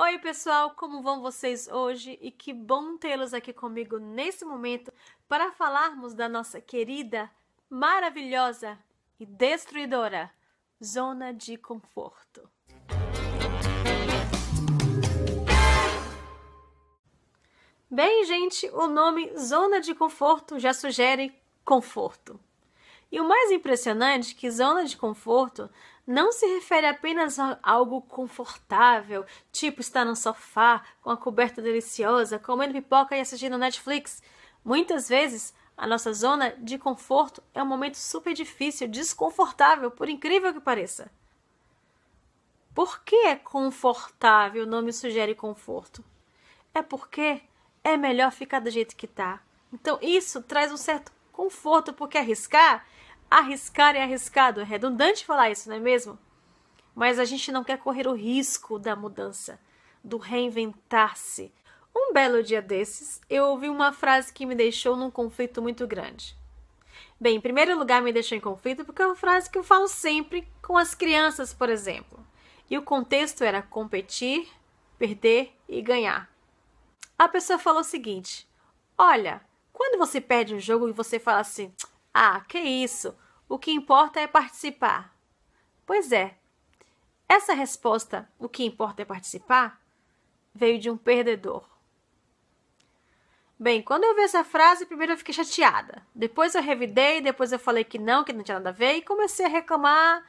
Oi, pessoal, como vão vocês hoje? E que bom tê-los aqui comigo nesse momento para falarmos da nossa querida, maravilhosa e destruidora zona de conforto. Bem, gente, o nome zona de conforto já sugere conforto. E o mais impressionante é que zona de conforto não se refere apenas a algo confortável, tipo estar no sofá com a coberta deliciosa, comendo pipoca e assistindo Netflix. Muitas vezes, a nossa zona de conforto é um momento super difícil, desconfortável, por incrível que pareça. Por que é confortável o nome sugere conforto? É porque é melhor ficar do jeito que tá. Então isso traz um certo conforto, porque arriscar, arriscar é arriscado. É redundante falar isso, não é mesmo? Mas a gente não quer correr o risco da mudança, do reinventar-se. Um belo dia desses, eu ouvi uma frase que me deixou num conflito muito grande. Bem, em primeiro lugar, me deixou em conflito porque é uma frase que eu falo sempre com as crianças, por exemplo. E o contexto era competir, perder e ganhar. A pessoa falou o seguinte: Olha, quando você perde um jogo e você fala assim: "Ah, que isso? O que importa é participar". Pois é. Essa resposta, o que importa é participar, veio de um perdedor. Bem, quando eu vi essa frase, primeiro eu fiquei chateada. Depois eu revidei, depois eu falei que não, que não tinha nada a ver e comecei a reclamar.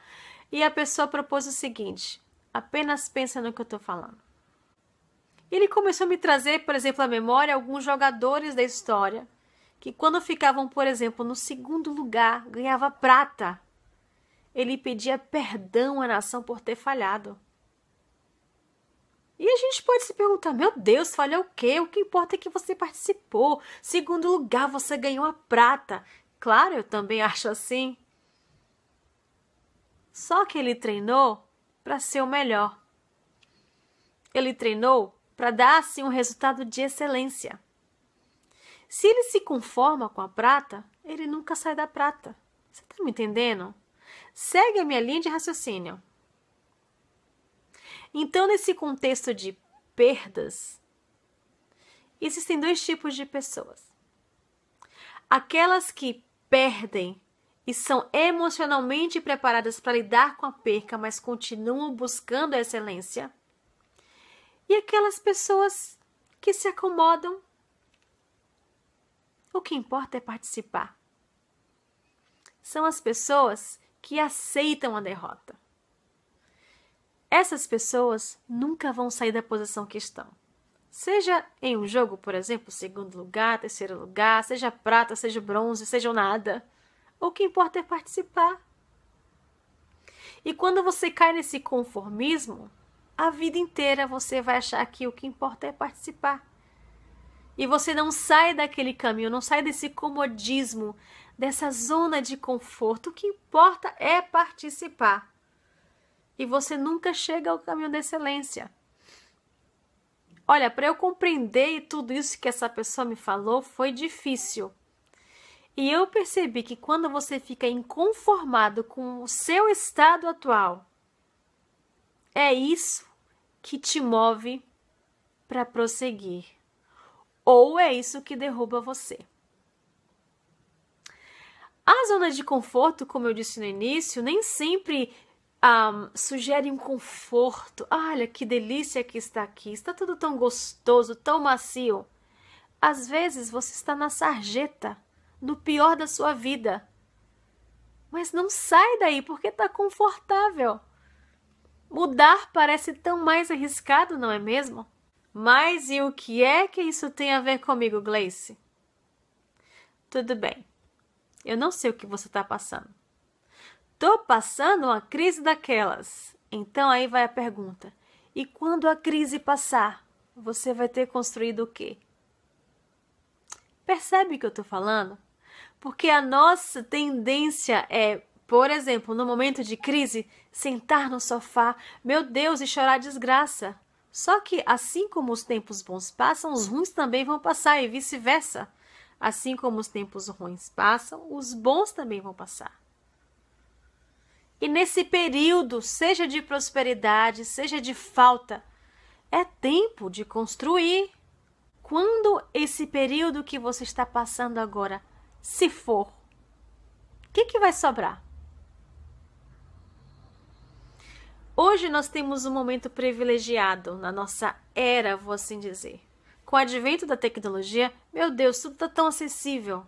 E a pessoa propôs o seguinte: apenas pensa no que eu estou falando. Ele começou a me trazer, por exemplo, à memória alguns jogadores da história que quando ficavam, por exemplo, no segundo lugar, ganhava prata. Ele pedia perdão à nação por ter falhado. E a gente pode se perguntar: meu Deus, falha o quê? O que importa é que você participou. Segundo lugar, você ganhou a prata. Claro, eu também acho assim. Só que ele treinou para ser o melhor. Ele treinou para dar assim um resultado de excelência. Se ele se conforma com a prata, ele nunca sai da prata. Você está me entendendo? Segue a minha linha de raciocínio. Então, nesse contexto de perdas, existem dois tipos de pessoas: aquelas que perdem e são emocionalmente preparadas para lidar com a perca, mas continuam buscando a excelência, e aquelas pessoas que se acomodam o que importa é participar. São as pessoas que aceitam a derrota. Essas pessoas nunca vão sair da posição que estão. Seja em um jogo, por exemplo, segundo lugar, terceiro lugar, seja prata, seja bronze, seja nada. O que importa é participar. E quando você cai nesse conformismo, a vida inteira você vai achar que o que importa é participar. E você não sai daquele caminho, não sai desse comodismo, dessa zona de conforto. O que importa é participar. E você nunca chega ao caminho da excelência. Olha, para eu compreender tudo isso que essa pessoa me falou foi difícil. E eu percebi que quando você fica inconformado com o seu estado atual, é isso que te move para prosseguir ou é isso que derruba você. A zona de conforto, como eu disse no início, nem sempre um, ah, sugere um conforto. Olha que delícia que está aqui, está tudo tão gostoso, tão macio. Às vezes você está na sarjeta, no pior da sua vida. Mas não sai daí porque está confortável. Mudar parece tão mais arriscado, não é mesmo? Mas e o que é que isso tem a ver comigo, Gleice? Tudo bem. Eu não sei o que você está passando. Tô passando uma crise daquelas. Então aí vai a pergunta. E quando a crise passar, você vai ter construído o quê? Percebe o que eu estou falando? Porque a nossa tendência é, por exemplo, no momento de crise, sentar no sofá, meu Deus, e chorar desgraça. Só que, assim como os tempos bons passam, os ruins também vão passar e vice-versa. Assim como os tempos ruins passam, os bons também vão passar. E nesse período, seja de prosperidade, seja de falta, é tempo de construir. Quando esse período que você está passando agora se for, o que, que vai sobrar? Hoje nós temos um momento privilegiado na nossa era, vou assim dizer. Com o advento da tecnologia, meu Deus, tudo está tão acessível.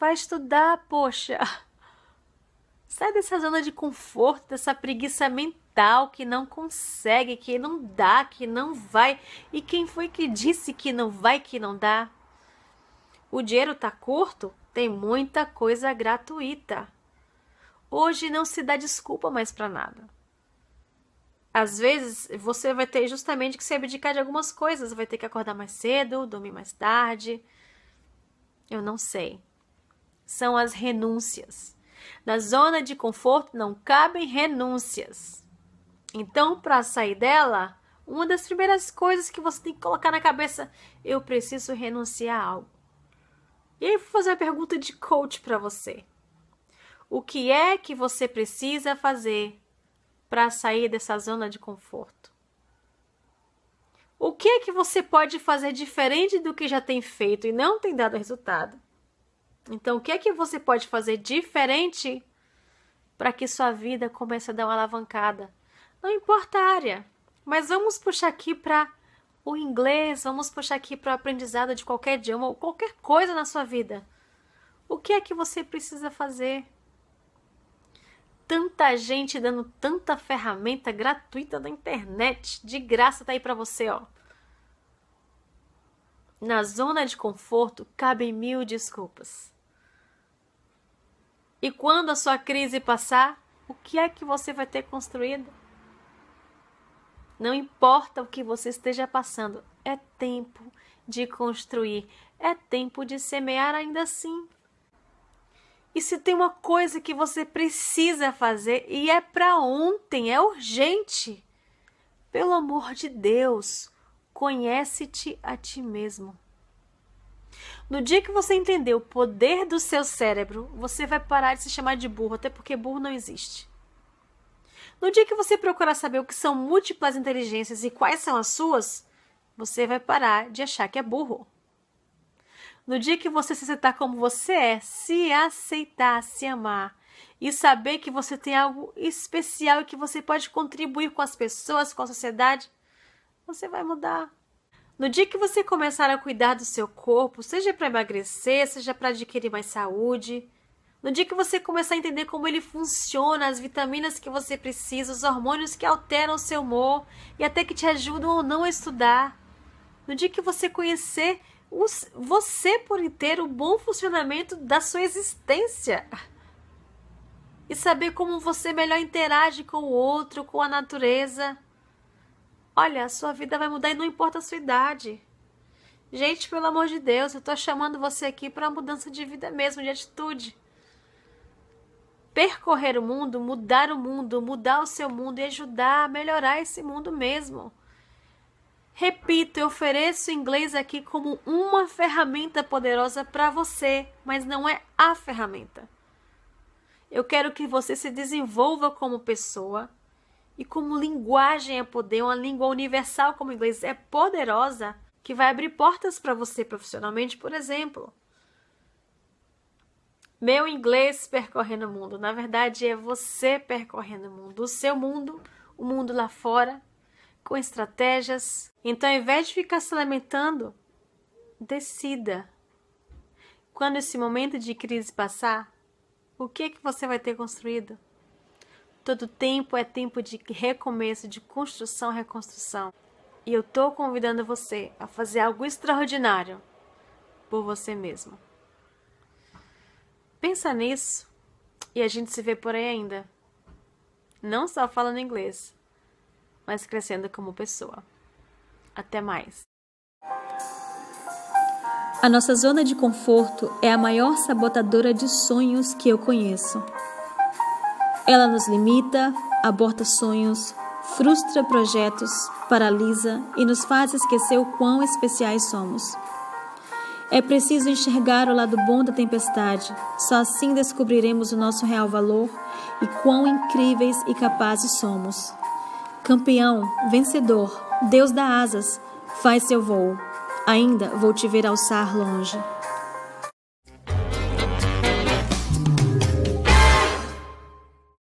Vai estudar, poxa! Sai dessa zona de conforto, dessa preguiça mental que não consegue, que não dá, que não vai. E quem foi que disse que não vai, que não dá? O dinheiro tá curto? Tem muita coisa gratuita. Hoje não se dá desculpa mais para nada. Às vezes você vai ter justamente que se abdicar de algumas coisas, vai ter que acordar mais cedo, dormir mais tarde. Eu não sei. São as renúncias. Na zona de conforto não cabem renúncias. Então, para sair dela, uma das primeiras coisas que você tem que colocar na cabeça, eu preciso renunciar a algo. E aí, vou fazer uma pergunta de coach para você o que é que você precisa fazer para sair dessa zona de conforto? O que é que você pode fazer diferente do que já tem feito e não tem dado resultado? Então, o que é que você pode fazer diferente para que sua vida comece a dar uma alavancada? Não importa a área, mas vamos puxar aqui para o inglês, vamos puxar aqui para o aprendizado de qualquer idioma ou qualquer coisa na sua vida. O que é que você precisa fazer tanta gente dando tanta ferramenta gratuita na internet, de graça tá aí para você, ó. Na zona de conforto cabem mil desculpas. E quando a sua crise passar, o que é que você vai ter construído? Não importa o que você esteja passando, é tempo de construir, é tempo de semear ainda assim. E se tem uma coisa que você precisa fazer e é para ontem, é urgente. Pelo amor de Deus, conhece-te a ti mesmo. No dia que você entender o poder do seu cérebro, você vai parar de se chamar de burro, até porque burro não existe. No dia que você procurar saber o que são múltiplas inteligências e quais são as suas, você vai parar de achar que é burro. No dia que você se aceitar como você é, se aceitar, se amar e saber que você tem algo especial e que você pode contribuir com as pessoas, com a sociedade, você vai mudar. No dia que você começar a cuidar do seu corpo, seja para emagrecer, seja para adquirir mais saúde, no dia que você começar a entender como ele funciona, as vitaminas que você precisa, os hormônios que alteram o seu humor e até que te ajudam ou não a estudar, no dia que você conhecer você por ter o bom funcionamento da sua existência e saber como você melhor interage com o outro, com a natureza. Olha, a sua vida vai mudar e não importa a sua idade. Gente, pelo amor de Deus, eu tô chamando você aqui para mudança de vida mesmo, de atitude. Percorrer o mundo, mudar o mundo, mudar o seu mundo e ajudar a melhorar esse mundo mesmo. Repito, eu ofereço inglês aqui como uma ferramenta poderosa para você, mas não é a ferramenta. Eu quero que você se desenvolva como pessoa e como linguagem é poder, uma língua universal como o inglês é poderosa, que vai abrir portas para você profissionalmente, por exemplo. Meu inglês percorrendo o mundo. Na verdade, é você percorrendo o mundo, o seu mundo, o mundo lá fora, com estratégias. Então, ao invés de ficar se lamentando, decida. Quando esse momento de crise passar, o que é que você vai ter construído? Todo tempo é tempo de recomeço, de construção, reconstrução. E eu estou convidando você a fazer algo extraordinário por você mesmo. Pensa nisso e a gente se vê por aí ainda. Não só falando inglês, mas crescendo como pessoa. Até mais! A nossa zona de conforto é a maior sabotadora de sonhos que eu conheço. Ela nos limita, aborta sonhos, frustra projetos, paralisa e nos faz esquecer o quão especiais somos. É preciso enxergar o lado bom da tempestade, só assim descobriremos o nosso real valor e quão incríveis e capazes somos. Campeão, vencedor, Deus da asas, faz seu voo. Ainda vou te ver alçar longe.